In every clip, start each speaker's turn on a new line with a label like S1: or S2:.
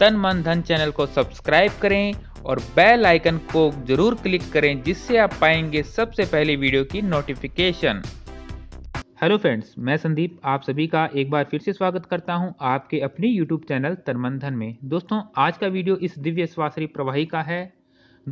S1: तन मन धन चैनल को सब्सक्राइब करें और बेल आइकन को जरूर क्लिक करें जिससे आप पाएंगे सबसे पहले वीडियो की नोटिफिकेशन हेलो फ्रेंड्स मैं संदीप आप सभी का एक बार फिर से स्वागत करता हूं आपके अपने यूट्यूब चैनल तनमंथन में दोस्तों आज का वीडियो इस दिव्य स्वासरी प्रवाही का है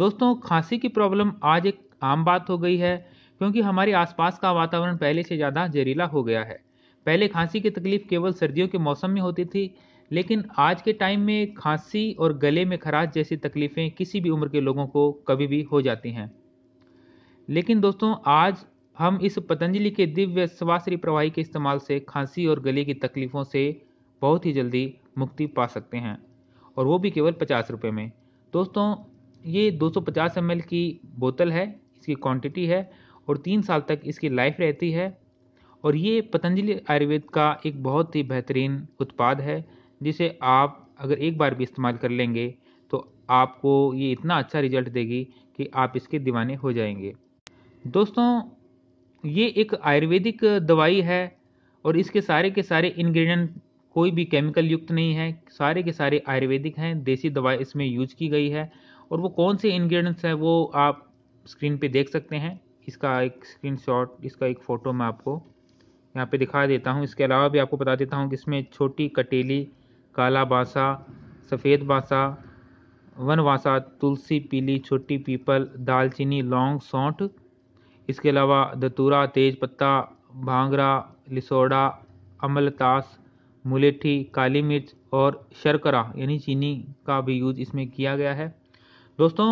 S1: दोस्तों खांसी की प्रॉब्लम आज एक आम बात हो गई है क्योंकि हमारे आसपास का वातावरण पहले से ज़्यादा जहरीला हो गया है पहले खांसी की तकलीफ केवल सर्दियों के मौसम में होती थी लेकिन आज के टाइम में खांसी और गले में खराश जैसी तकलीफ़ें किसी भी उम्र के लोगों को कभी भी हो जाती हैं लेकिन दोस्तों आज हम इस पतंजलि के दिव्य स्वास्थ्य प्रवाही के इस्तेमाल से खांसी और गले की तकलीफ़ों से बहुत ही जल्दी मुक्ति पा सकते हैं और वो भी केवल पचास रुपये में दोस्तों ये 250 सौ की बोतल है इसकी क्वांटिटी है और तीन साल तक इसकी लाइफ रहती है और ये पतंजलि आयुर्वेद का एक बहुत ही बेहतरीन उत्पाद है जिसे आप अगर एक बार भी इस्तेमाल कर लेंगे तो आपको ये इतना अच्छा रिजल्ट देगी कि आप इसके दीवाने हो जाएंगे दोस्तों ये एक आयुर्वेदिक दवाई है और इसके सारे के सारे इंग्रेडिएंट कोई भी केमिकल युक्त नहीं है सारे के सारे आयुर्वेदिक हैं देसी दवाई इसमें यूज की गई है और वो कौन से इंग्रेडिएंट्स हैं वो आप स्क्रीन पे देख सकते हैं इसका एक शॉट इसका एक फ़ोटो मैं आपको यहाँ पे दिखा देता हूँ इसके अलावा भी आपको बता देता हूँ कि इसमें छोटी कटेली काला बासा सफ़ेद बासा वनवासा तुलसी पीली छोटी पीपल दालचीनी लौंग सौंठ इसके अलावा दतूरा तेज पत्ता भांगरा लिसोड़ा अमलतास मुलेठी काली मिर्च और शर्करा यानी चीनी का भी यूज इसमें किया गया है दोस्तों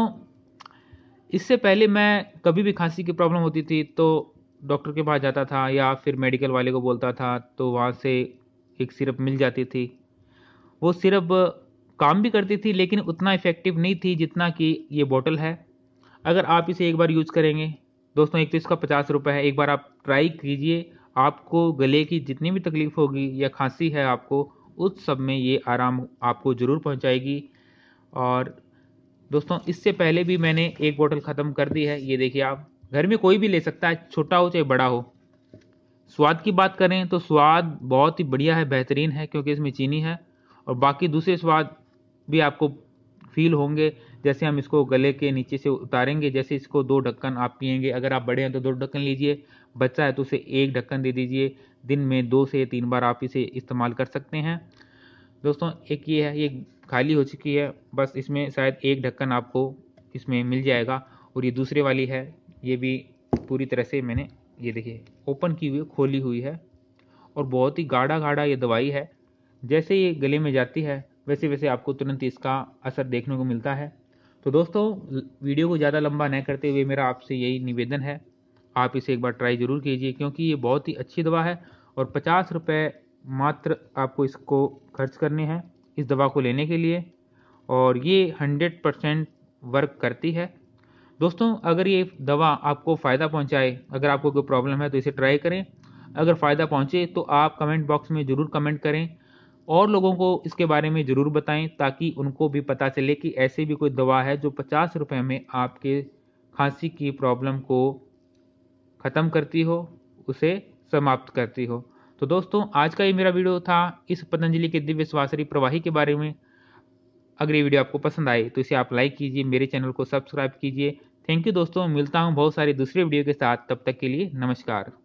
S1: इससे पहले मैं कभी भी खांसी की प्रॉब्लम होती थी तो डॉक्टर के पास जाता था या फिर मेडिकल वाले को बोलता था तो वहाँ से एक सिरप मिल जाती थी वो सिर्फ काम भी करती थी लेकिन उतना इफ़ेक्टिव नहीं थी जितना कि ये बॉटल है अगर आप इसे एक बार यूज़ करेंगे दोस्तों एक तो इसका पचास रुपये है एक बार आप ट्राई कीजिए आपको गले की जितनी भी तकलीफ़ होगी या खांसी है आपको उस सब में ये आराम आपको ज़रूर पहुंचाएगी और दोस्तों इससे पहले भी मैंने एक बोतल ख़त्म कर दी है ये देखिए आप घर में कोई भी ले सकता है छोटा हो चाहे बड़ा हो स्वाद की बात करें तो स्वाद बहुत ही बढ़िया है बेहतरीन है क्योंकि इसमें चीनी है और बाकी दूसरे स्वाद भी आपको फील होंगे जैसे हम इसको गले के नीचे से उतारेंगे जैसे इसको दो ढक्कन आप पियेंगे अगर आप बड़े हैं तो दो ढक्कन लीजिए बच्चा है तो उसे एक ढक्कन दे दीजिए दिन में दो से तीन बार आप इसे इस्तेमाल कर सकते हैं दोस्तों एक ये है ये खाली हो चुकी है बस इसमें शायद एक ढक्कन आपको इसमें मिल जाएगा और ये दूसरे वाली है ये भी पूरी तरह से मैंने ये देखिए ओपन की हुई खोली हुई है और बहुत ही गाढ़ा गाढ़ा ये दवाई है जैसे ये गले में जाती है वैसे वैसे आपको तुरंत इसका असर देखने को मिलता है तो दोस्तों वीडियो को ज़्यादा लंबा न करते हुए मेरा आपसे यही निवेदन है आप इसे एक बार ट्राई ज़रूर कीजिए क्योंकि ये बहुत ही अच्छी दवा है और पचास रुपये मात्र आपको इसको खर्च करने हैं इस दवा को लेने के लिए और ये हंड्रेड परसेंट वर्क करती है दोस्तों अगर ये दवा आपको फ़ायदा पहुंचाए अगर आपको कोई प्रॉब्लम है तो इसे ट्राई करें अगर फ़ायदा पहुंचे तो आप कमेंट बॉक्स में ज़रूर कमेंट करें और लोगों को इसके बारे में ज़रूर बताएं ताकि उनको भी पता चले कि ऐसे भी कोई दवा है जो पचास रुपये में आपके खांसी की प्रॉब्लम को ख़त्म करती हो उसे समाप्त करती हो तो दोस्तों आज का ये मेरा वीडियो था इस पतंजलि के दिव्य स्वासरी प्रवाही के बारे में अगर ये वीडियो आपको पसंद आए तो इसे आप लाइक कीजिए मेरे चैनल को सब्सक्राइब कीजिए थैंक यू दोस्तों मिलता हूँ बहुत सारी दूसरे वीडियो के साथ तब तक के लिए नमस्कार